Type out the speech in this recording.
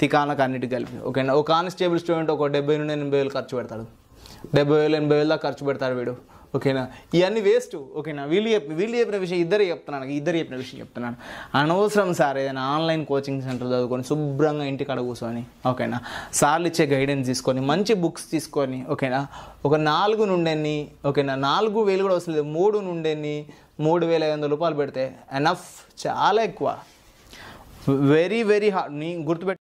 తికానకు అన్నిటి కలిపి ఓకేనా ఒక కానిస్టేబుల్ స్టూడెంట్ ఒక డెబ్బై నుండి ఎనభై వేలు ఖర్చు పెడతాడు డెబ్బై వేలు ఎనభై వేలు దాకా ఖర్చు పెడతాడు వీడు ఓకేనా ఇవన్నీ వేస్ట్ ఓకేనా వీళ్ళు చెప్పి వీళ్ళు చెప్పిన విషయం ఇద్దరు చెప్తున్నాను ఇద్దరు చెప్పిన విషయం చెప్తున్నాను అనవసరం సార్ ఏదైనా ఆన్లైన్ కోచింగ్ సెంటర్ చదువుకొని శుభ్రంగా ఇంటికాడ కూర్చొని ఓకేనా సార్లు ఇచ్చే గైడెన్స్ తీసుకొని మంచి బుక్స్ తీసుకొని ఓకేనా ఒక నాలుగు నుండెన్ని ఓకేనా నాలుగు వేలు కూడా వస్తుంది మూడు నుండెన్ని మూడు వేల ఐదు వందల రూపాయలు పెడితే ఎనఫ్ చాలా ఎక్కువ వెరీ వెరీ హార్డ్ నీ గుర్తుపెట్టి